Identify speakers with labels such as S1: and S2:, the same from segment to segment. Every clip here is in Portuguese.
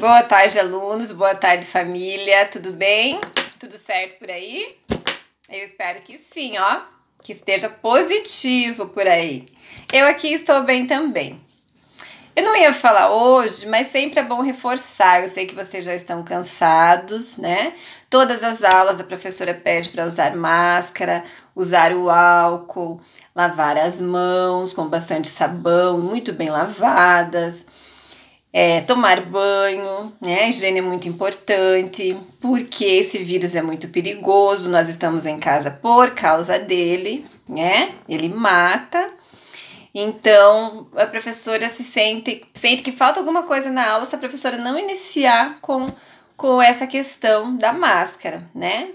S1: Boa tarde, alunos. Boa tarde, família. Tudo bem? Tudo certo por aí? Eu espero que sim, ó. Que esteja positivo por aí. Eu aqui estou bem também. Eu não ia falar hoje, mas sempre é bom reforçar. Eu sei que vocês já estão cansados, né? Todas as aulas a professora pede para usar máscara, usar o álcool, lavar as mãos com bastante sabão, muito bem lavadas é, tomar banho, né? A higiene é muito importante, porque esse vírus é muito perigoso, nós estamos em casa por causa dele, né? Ele mata. Então, a professora se sente, sente que falta alguma coisa na aula se a professora não iniciar com, com essa questão da máscara, né?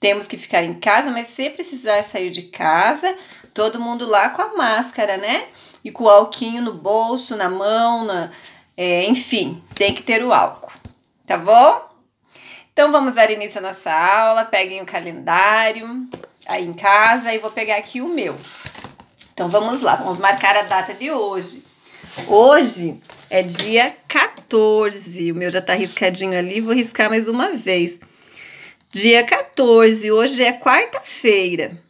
S1: Temos que ficar em casa, mas se precisar sair de casa, todo mundo lá com a máscara, né? E com o alquinho no bolso, na mão, na, é, enfim, tem que ter o álcool, tá bom? Então vamos dar início à nossa aula. Peguem o calendário aí em casa e vou pegar aqui o meu. Então vamos lá, vamos marcar a data de hoje. Hoje é dia 14. O meu já tá riscadinho ali, vou riscar mais uma vez. Dia 14, hoje é quarta-feira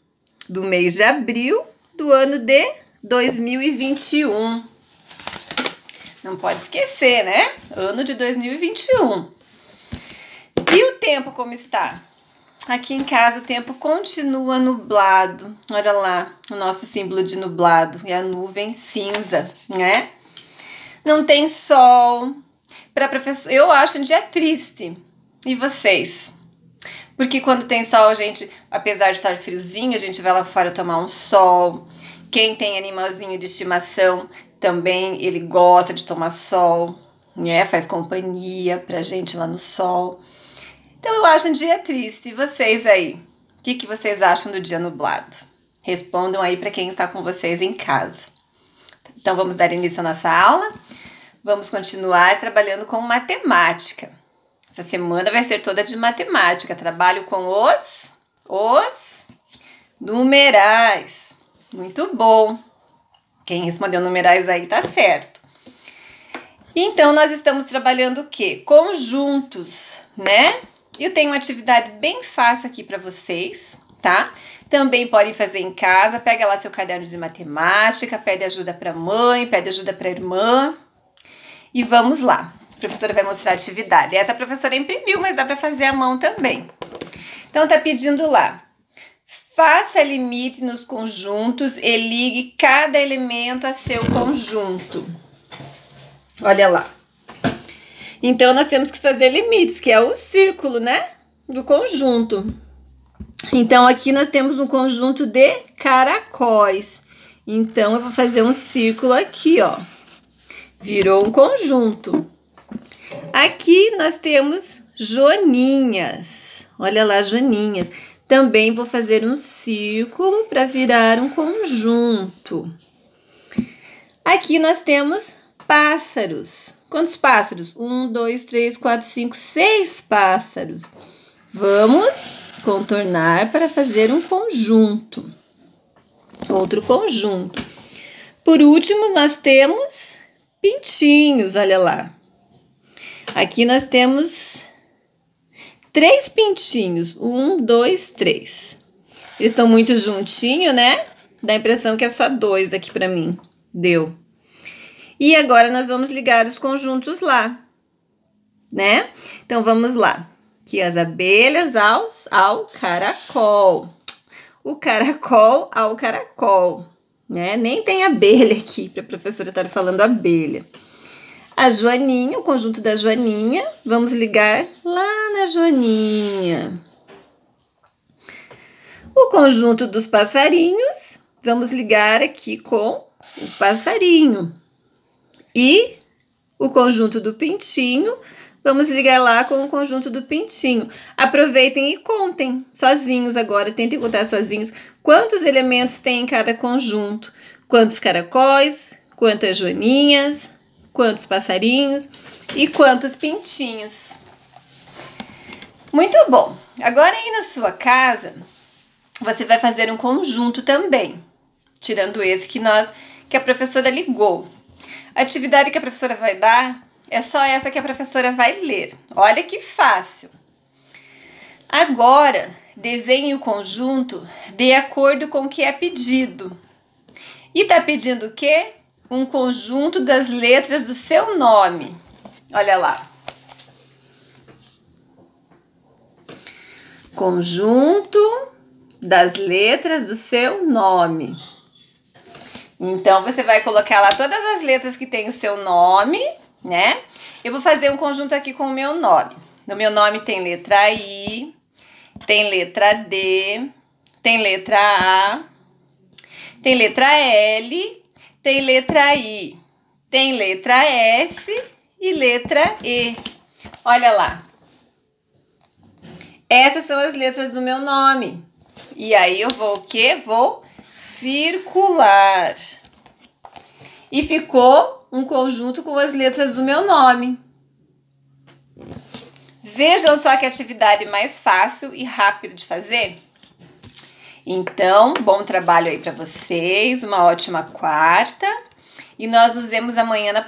S1: do mês de abril do ano de 2021. Não pode esquecer, né? Ano de 2021. E o tempo como está? Aqui em casa o tempo continua nublado. Olha lá, o nosso símbolo de nublado e é a nuvem cinza, né? Não tem sol. Para professor, eu acho um dia triste. E vocês? Porque quando tem sol, a gente, apesar de estar friozinho, a gente vai lá fora tomar um sol. Quem tem animalzinho de estimação também ele gosta de tomar sol, né? Faz companhia pra gente lá no sol. Então eu acho um dia triste. E vocês aí? O que, que vocês acham do dia nublado? Respondam aí para quem está com vocês em casa. Então vamos dar início à nossa aula. Vamos continuar trabalhando com matemática. Essa semana vai ser toda de matemática. Trabalho com os os numerais. Muito bom. Quem respondeu numerais aí tá certo. Então, nós estamos trabalhando o quê? Conjuntos, né? Eu tenho uma atividade bem fácil aqui para vocês, tá? Também podem fazer em casa, pega lá seu caderno de matemática, pede ajuda para mãe, pede ajuda para irmã. E vamos lá. A professora vai mostrar a atividade. Essa professora imprimiu, mas dá para fazer à mão também. Então tá pedindo lá Faça limite nos conjuntos e ligue cada elemento a seu conjunto. Olha lá. Então, nós temos que fazer limites, que é o círculo, né? Do conjunto. Então, aqui nós temos um conjunto de caracóis. Então, eu vou fazer um círculo aqui, ó. Virou um conjunto. Aqui nós temos joaninhas. Olha lá, joaninhas. Também vou fazer um círculo para virar um conjunto. Aqui nós temos pássaros. Quantos pássaros? Um, dois, três, quatro, cinco, seis pássaros. Vamos contornar para fazer um conjunto. Outro conjunto. Por último, nós temos pintinhos, olha lá. Aqui nós temos três pintinhos. Um, dois, três. Eles estão muito juntinho, né? Dá a impressão que é só dois aqui pra mim. Deu. E agora nós vamos ligar os conjuntos lá, né? Então vamos lá. Que as abelhas aos, ao caracol. O caracol ao caracol, né? Nem tem abelha aqui para a professora estar tá falando abelha. A joaninha, o conjunto da joaninha, vamos ligar Joaninha. O conjunto dos passarinhos, vamos ligar aqui com o passarinho. E o conjunto do pintinho, vamos ligar lá com o conjunto do pintinho. Aproveitem e contem sozinhos agora, tentem contar sozinhos quantos elementos tem em cada conjunto. Quantos caracóis, quantas joaninhas, quantos passarinhos e quantos pintinhos. Muito bom. Agora aí na sua casa, você vai fazer um conjunto também, tirando esse que nós que a professora ligou. A atividade que a professora vai dar é só essa que a professora vai ler. Olha que fácil. Agora, desenhe o conjunto de acordo com o que é pedido. E está pedindo o quê? Um conjunto das letras do seu nome. Olha lá. conjunto das letras do seu nome. Então, você vai colocar lá todas as letras que tem o seu nome, né? Eu vou fazer um conjunto aqui com o meu nome. No meu nome tem letra I, tem letra D, tem letra A, tem letra L, tem letra I, tem letra S e letra E. Olha lá, essas são as letras do meu nome. E aí eu vou o quê? Vou circular. E ficou um conjunto com as letras do meu nome. Vejam só que atividade mais fácil e rápido de fazer. Então, bom trabalho aí para vocês, uma ótima quarta e nós nos vemos amanhã na